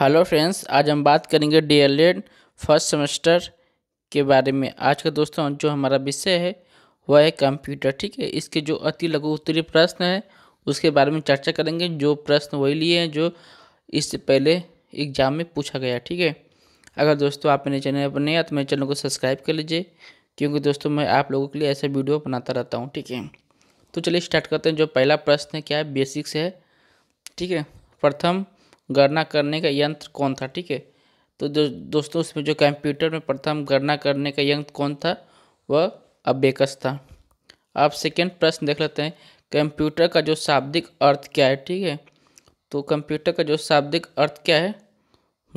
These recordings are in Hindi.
हेलो फ्रेंड्स आज हम बात करेंगे डी फर्स्ट सेमेस्टर के बारे में आज का दोस्तों जो हमारा विषय है वह है कंप्यूटर ठीक है इसके जो अति लघु उत्तरी प्रश्न है उसके बारे में चर्चा करेंगे जो प्रश्न वही लिए हैं जो इससे पहले एग्जाम में पूछा गया ठीक है अगर दोस्तों आप मेरे चैनल पर नहीं आए तो मेरे चैनल को सब्सक्राइब कर लीजिए क्योंकि दोस्तों मैं आप लोगों के लिए ऐसे वीडियो बनाता रहता हूँ ठीक है तो चलिए स्टार्ट करते हैं जो पहला प्रश्न है क्या है बेसिक्स है ठीक है प्रथम गणना करने का यंत्र कौन था ठीक है तो दो, दोस्तों उसमें जो कंप्यूटर में प्रथम गणना करने का यंत्र कौन था वह अबेकस था आप सेकेंड प्रश्न देख लेते हैं कंप्यूटर का जो शाब्दिक अर्थ क्या है ठीक है तो कंप्यूटर का जो शाब्दिक अर्थ क्या है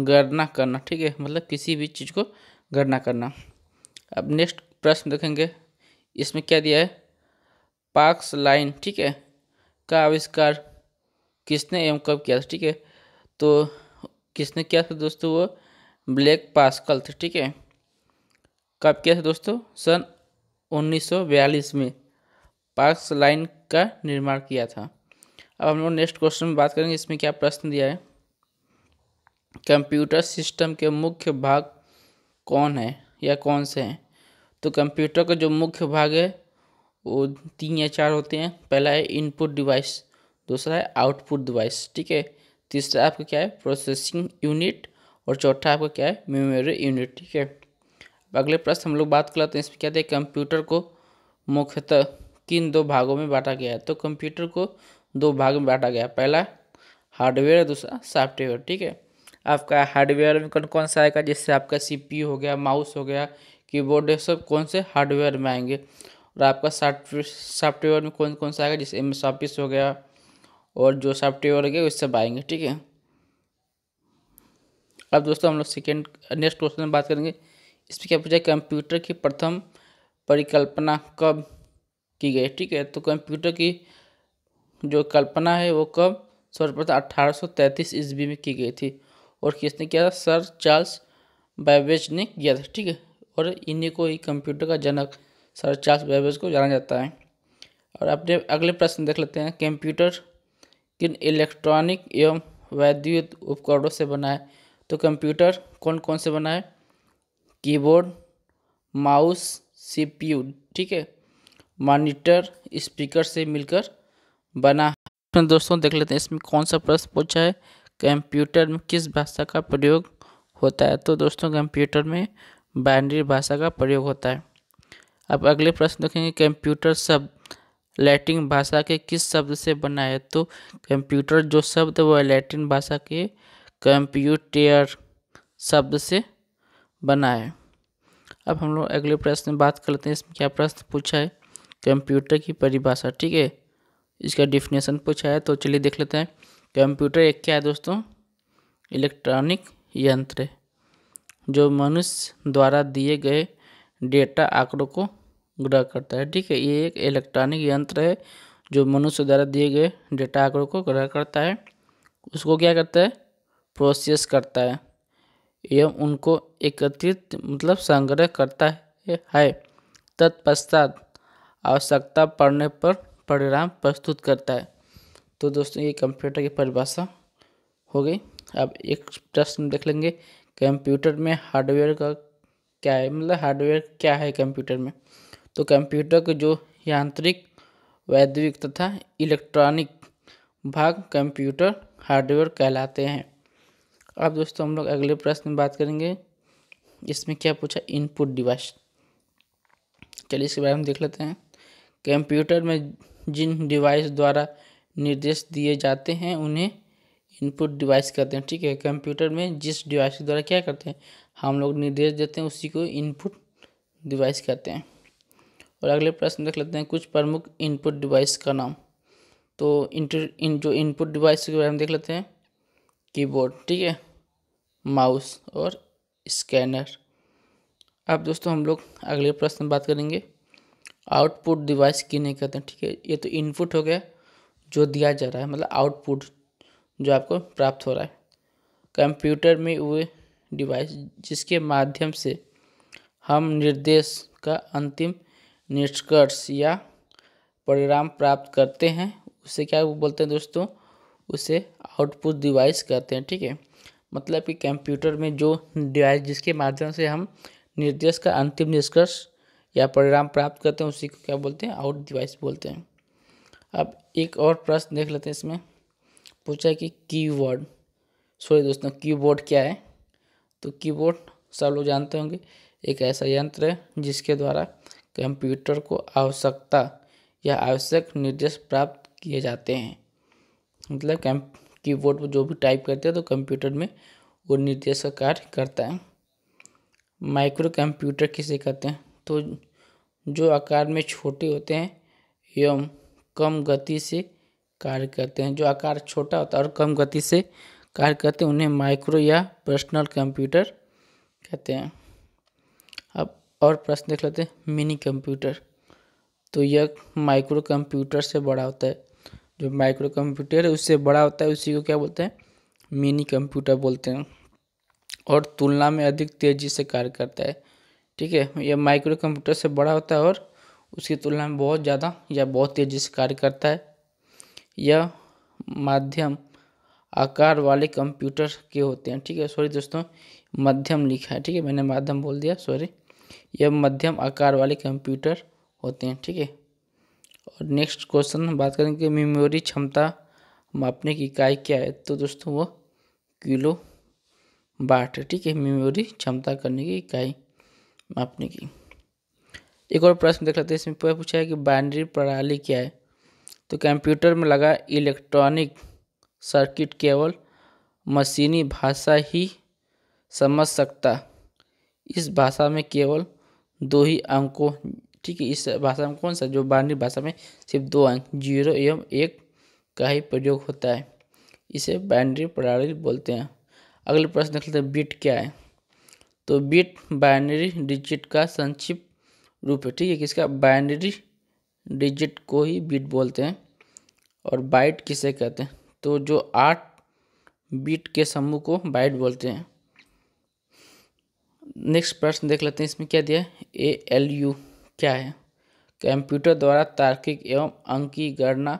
गणना करना ठीक है मतलब किसी भी चीज़ को गणना करना अब नेक्स्ट प्रश्न देखेंगे इसमें क्या दिया है पाक्स लाइन ठीक है का आविष्कार किसने एवं कब किया था ठीक है तो किसने किया था दोस्तों वो ब्लैक पास्कल थे ठीक है कब किया था दोस्तों सन 1942 में पार्क्स लाइन का निर्माण किया था अब हम लोग नेक्स्ट क्वेश्चन में बात करेंगे इसमें क्या प्रश्न दिया है कंप्यूटर सिस्टम के मुख्य भाग कौन है या कौन से हैं तो कंप्यूटर का जो मुख्य भाग है वो तीन या चार होते हैं पहला है इनपुट डिवाइस दूसरा है आउटपुट डिवाइस ठीक है तीसरा आपका क्या है प्रोसेसिंग यूनिट और चौथा आपका क्या है मेमोरी यूनिट ठीक है अगले प्रश्न हम लोग बात कर लेते हैं इसमें क्या है कंप्यूटर को मुख्यतः किन दो भागों में बांटा गया है तो कंप्यूटर को दो भाग में बांटा गया पहला हार्डवेयर दूसरा सॉफ्टवेयर ठीक है आपका हार्डवेयर में कौन कौन सा आएगा जैसे आपका सी हो गया माउस हो गया कीबोर्ड सब कौन से हार्डवेयर में आएंगे और आपका सॉफ्टवेयर में कौन कौन सा आएगा जैसे एम ऑफिस हो गया और जो सॉफ्टवेयर लगे उससे पाएंगे ठीक है अब दोस्तों हम लोग सेकेंड नेक्स्ट क्वेश्चन में बात करेंगे इसमें क्या पूछा कंप्यूटर की प्रथम परिकल्पना कब की गई ठीक है तो कंप्यूटर की जो कल्पना है वो कब सर्वप्रथम अट्ठारह सौ तैंतीस ईस्वी में की गई थी और किसने किया था सर चार्ल्स बैबेज ने किया था ठीक है और इन्हीं को ही कंप्यूटर का जनक सर चार्ल्स बैबेज को जाना जाता है और अपने अगले प्रश्न देख लेते हैं कंप्यूटर किन इलेक्ट्रॉनिक एवं वैद्युत उपकरणों से बना है तो कंप्यूटर कौन कौन से बना है कीबोर्ड माउस सीपीयू ठीक है मॉनिटर स्पीकर से मिलकर बना है तो दोस्तों देख लेते हैं इसमें कौन सा प्रश्न पूछा है कंप्यूटर में किस भाषा का प्रयोग होता है तो दोस्तों कंप्यूटर में बाइनरी भाषा का प्रयोग होता है अब अगले प्रश्न देखेंगे कंप्यूटर शब्द लैटिन भाषा के किस शब्द से बना है तो कंप्यूटर जो शब्द वह लैटिन भाषा के कंप्यूटर शब्द से बना है अब हम लोग अगले प्रश्न बात कर लेते हैं इसमें क्या प्रश्न पूछा है कंप्यूटर की परिभाषा ठीक है इसका डिफिनेशन पूछा है तो चलिए देख लेते हैं कंप्यूटर एक क्या है दोस्तों इलेक्ट्रॉनिक यंत्र जो मनुष्य द्वारा दिए गए डेटा आंकड़ों को ग्रह करता है ठीक है ये एक इलेक्ट्रॉनिक यंत्र है जो मनुष्य द्वारा दिए गए डेटा आंकड़ों को ग्रह करता है उसको क्या करता है प्रोसेस करता है एवं उनको एकत्रित मतलब संग्रह करता है तत्पश्चात आवश्यकता पड़ने पर परिणाम प्रस्तुत करता है तो दोस्तों ये कंप्यूटर की परिभाषा हो गई अब एक प्रश्न देख लेंगे कंप्यूटर में हार्डवेयर का क्या है मतलब हार्डवेयर क्या है कंप्यूटर में तो कंप्यूटर के जो यांत्रिक वैद्यिक तथा इलेक्ट्रॉनिक भाग कंप्यूटर हार्डवेयर कहलाते हैं अब दोस्तों हम लोग अगले प्रश्न में बात करेंगे इसमें क्या पूछा इनपुट डिवाइस चलिए इसके बारे में देख लेते हैं कंप्यूटर में जिन डिवाइस द्वारा निर्देश दिए जाते हैं उन्हें इनपुट डिवाइस कहते हैं ठीक है कंप्यूटर में जिस डिवाइस के द्वारा क्या करते हैं हम लोग निर्देश देते हैं उसी को इनपुट डिवाइस कहते हैं और अगले प्रश्न देख लेते हैं कुछ प्रमुख इनपुट डिवाइस का नाम तो इंटर इन जो इनपुट डिवाइस के बारे में देख लेते हैं कीबोर्ड ठीक है माउस और स्कैनर अब दोस्तों हम लोग अगले प्रश्न बात करेंगे आउटपुट डिवाइस की नहीं कहते हैं ठीक है ये तो इनपुट हो गया जो दिया जा रहा है मतलब आउटपुट जो आपको प्राप्त हो रहा है कंप्यूटर में हुए डिवाइस जिसके माध्यम से हम निर्देश का अंतिम निष्कर्ष या परिणाम प्राप्त करते हैं उसे क्या बोलते हैं दोस्तों उसे आउटपुट डिवाइस कहते हैं ठीक है मतलब कि कंप्यूटर में जो डिवाइस जिसके माध्यम से हम निर्देश का अंतिम निष्कर्ष या परिणाम प्राप्त करते हैं उसी को क्या बोलते हैं आउट डिवाइस बोलते हैं अब एक और प्रश्न देख लेते हैं इसमें पूछा कि कीबोर्ड सॉरी दोस्तों कीबोर्ड क्या है तो कीबोर्ड सब लोग जानते होंगे एक ऐसा यंत्र है जिसके द्वारा कंप्यूटर को आवश्यकता या आवश्यक निर्देश प्राप्त किए जाते हैं मतलब कैम कीबोर्ड पर जो भी टाइप करते हैं तो कंप्यूटर में वो निर्देश का कार्य करता है माइक्रो कंप्यूटर किसे कहते हैं तो जो आकार में छोटे होते हैं एवं कम गति से कार्य करते हैं जो आकार छोटा होता है और कम गति से कार्य करते हैं उन्हें माइक्रो या पर्सनल कंप्यूटर कहते हैं और प्रश्न देख लेते हैं मिनी कंप्यूटर तो यह माइक्रो कंप्यूटर से बड़ा होता है जो माइक्रो कंप्यूटर है उससे बड़ा होता है उसी को क्या बोलते हैं मिनी कंप्यूटर बोलते हैं और तुलना में अधिक तेज़ी से कार्य करता है ठीक है यह माइक्रो कंप्यूटर से बड़ा होता है और उसकी तुलना में बहुत ज़्यादा या बहुत तेज़ी से कार्य करता है यह माध्यम आकार वाले कंप्यूटर के होते हैं ठीक है सॉरी दोस्तों मध्यम लिखा है ठीक है मैंने माध्यम बोल दिया सॉरी यह मध्यम आकार वाले कंप्यूटर होते हैं ठीक है और नेक्स्ट क्वेश्चन हम बात करेंगे मेमोरी क्षमता मापने की इकाई क्या है तो दोस्तों वो किलो बाट है ठीक है मेमोरी क्षमता करने की इकाई मापने की एक और प्रश्न देख लेते हैं इसमें पूछा है कि बाइनरी प्रणाली क्या है तो कंप्यूटर में लगा इलेक्ट्रॉनिक सर्किट केवल मशीनी भाषा ही समझ सकता इस भाषा में केवल दो ही अंकों ठीक है इस भाषा में कौन सा जो बानी भाषा में सिर्फ दो अंक जीरो एवं एक का ही प्रयोग होता है इसे बाइनरी प्रणाली बोलते हैं अगले प्रश्न देख लेते हैं बिट क्या है तो बिट बाइनरी डिजिट का संक्षिप्त रूप है ठीक है किसका बाइनरी डिजिट को ही बिट बोलते हैं और बाइट किसे कहते हैं तो जो आठ बिट के समूह को बाइट बोलते हैं नेक्स्ट प्रश्न देख लेते हैं इसमें क्या दिया ए एल यू क्या है कंप्यूटर द्वारा तार्किक एवं अंकी गणना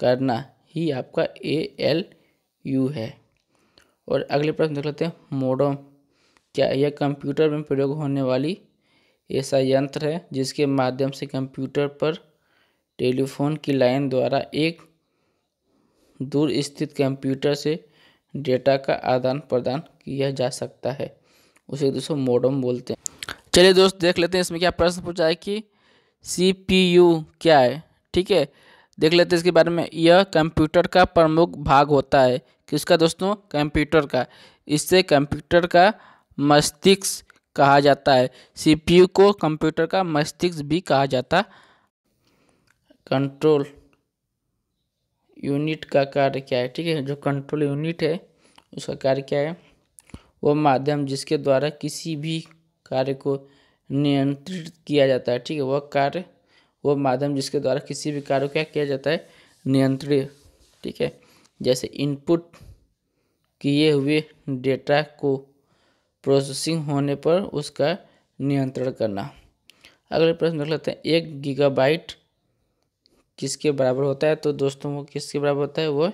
करना ही आपका ए एल यू है और अगले प्रश्न देख लेते हैं मोडम क्या यह कंप्यूटर में प्रयोग होने वाली ऐसा यंत्र है जिसके माध्यम से कंप्यूटर पर टेलीफोन की लाइन द्वारा एक दूर स्थित कंप्यूटर से डेटा का आदान प्रदान किया जा सकता है उसे एक दूसरे मोडम बोलते हैं चलिए दोस्त देख लेते हैं इसमें क्या प्रश्न पूछा है कि सी क्या है ठीक है देख लेते हैं इसके बारे में यह कंप्यूटर का प्रमुख भाग होता है किसका दोस्तों कंप्यूटर का इससे कंप्यूटर का मस्तिष्क कहा जाता है सीपीयू को कंप्यूटर का मस्तिष्क भी कहा जाता कंट्रोल यूनिट का कार्य क्या है ठीक है जो कंट्रोल यूनिट है उसका कार्य क्या है वह माध्यम जिसके द्वारा किसी भी कार्य को नियंत्रित किया जाता है ठीक है वह कार्य वो माध्यम जिसके द्वारा किसी भी कार्य को क्या किया जाता है नियंत्रित ठीक है जैसे इनपुट किए हुए डेटा को प्रोसेसिंग होने पर उसका नियंत्रण करना अगले प्रश्न देख लेते हैं एक गीगाबाइट किसके बराबर होता है तो दोस्तों वो किसके बराबर होता है वो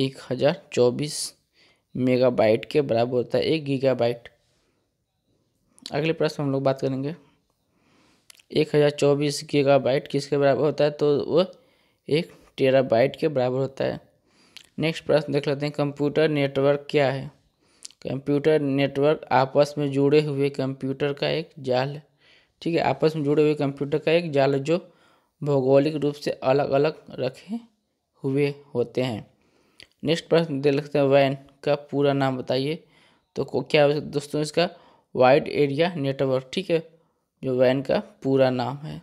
एक हज़ार चौबीस मेगाबाइट के बराबर होता है एक गीगाबाइट अगले प्रश्न हम लोग बात करेंगे एक हज़ार चौबीस गीगाबाइट किसके बराबर होता है तो वह एक टेराबाइट के बराबर होता है नेक्स्ट प्रश्न देख लेते हैं कंप्यूटर नेटवर्क क्या है कंप्यूटर नेटवर्क आपस में जुड़े हुए कंप्यूटर का एक जाल है ठीक है आपस में जुड़े हुए कंप्यूटर का एक जाल जो भौगोलिक रूप से अलग अलग रखे हुए होते हैं नेक्स्ट प्रश्न देख लेते हैं वैन का पूरा नाम बताइए तो क्या हो दोस्तों इसका वाइड एरिया नेटवर्क ठीक है जो वैन का पूरा नाम है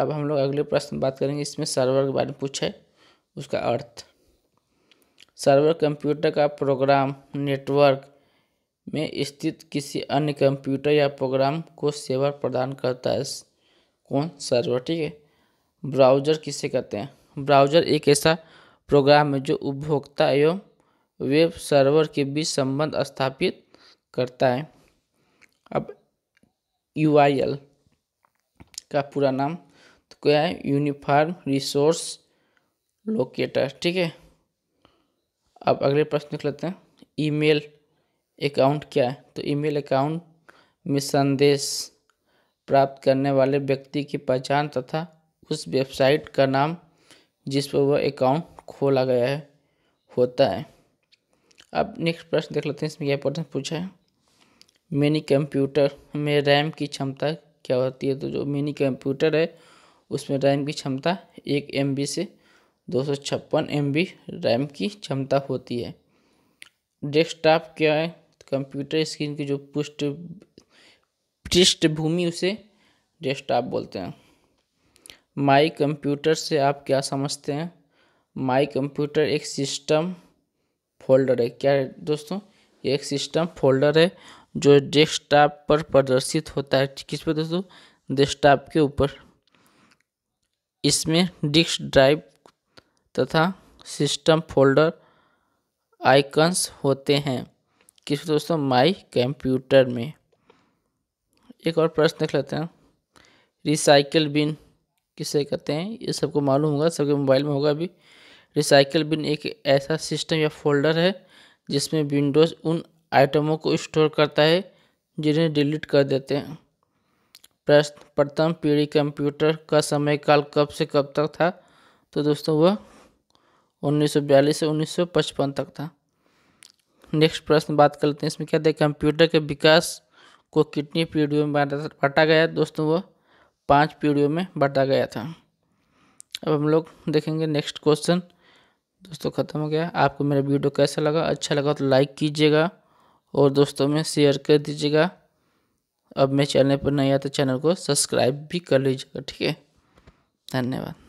अब हम लोग अगले प्रश्न बात करेंगे इसमें सर्वर के बारे में पूछा है उसका अर्थ सर्वर कंप्यूटर का प्रोग्राम नेटवर्क में स्थित किसी अन्य कंप्यूटर या प्रोग्राम को सेवा प्रदान करता है कौन सर्वर ठीक है ब्राउज़र किसे कहते हैं ब्राउज़र एक ऐसा प्रोग्राम है जो उपभोक्ता एवं वेब सर्वर के बीच संबंध स्थापित करता है अब यू का पूरा नाम तो क्या है यूनिफार्म रिसोर्स लोकेटर ठीक है अब अगले प्रश्न लिख लेते हैं ईमेल अकाउंट क्या है तो ईमेल अकाउंट में संदेश प्राप्त करने वाले व्यक्ति की पहचान तथा उस वेबसाइट का नाम जिस पर वह अकाउंट खोला गया है होता है अब नेक्स्ट प्रश्न देख लेते हैं इसमें यह प्रश्न पूछा है मिनी कंप्यूटर में रैम की क्षमता क्या होती है तो जो मिनी कंप्यूटर है उसमें रैम की क्षमता एक एम से दो सौ रैम की क्षमता होती है डेस्कटॉप क्या है कंप्यूटर स्क्रीन की जो पृष्ठ पृष्ठभूमि उसे डेस्कटॉप बोलते हैं माई कंप्यूटर से आप क्या समझते हैं माई कंप्यूटर एक सिस्टम फोल्डर है क्या है दोस्तों ये एक सिस्टम फोल्डर है जो डेस्कटॉप पर प्रदर्शित होता है किस पर दोस्तों डेस्कटॉप के ऊपर इसमें डिस्क ड्राइव तथा सिस्टम फोल्डर आइकन्स होते हैं किस दोस्तों माई कंप्यूटर में एक और प्रश्न देख लेते हैं रिसाइकल बिन किसे कहते हैं ये सबको मालूम होगा सबके मोबाइल में होगा अभी रिसाइकिल बिन एक ऐसा सिस्टम या फोल्डर है जिसमें विंडोज़ उन आइटमों को स्टोर करता है जिन्हें डिलीट कर देते हैं प्रश्न प्रथम पीढ़ी कंप्यूटर का समय काल कब से कब तक था तो दोस्तों वह 1942 से 1955 तक था नेक्स्ट प्रश्न बात कर लेते हैं इसमें क्या था कंप्यूटर के विकास को कितनी पीढ़ियों में बांटा गया दोस्तों वह पांच पीढ़ियों में बांटा गया था अब हम लोग देखेंगे नेक्स्ट क्वेश्चन दोस्तों ख़त्म हो गया आपको मेरा वीडियो कैसा लगा अच्छा लगा तो लाइक कीजिएगा और दोस्तों में शेयर कर दीजिएगा अब मैं चैनल पर नहीं आता तो चैनल को सब्सक्राइब भी कर लीजिएगा ठीक है धन्यवाद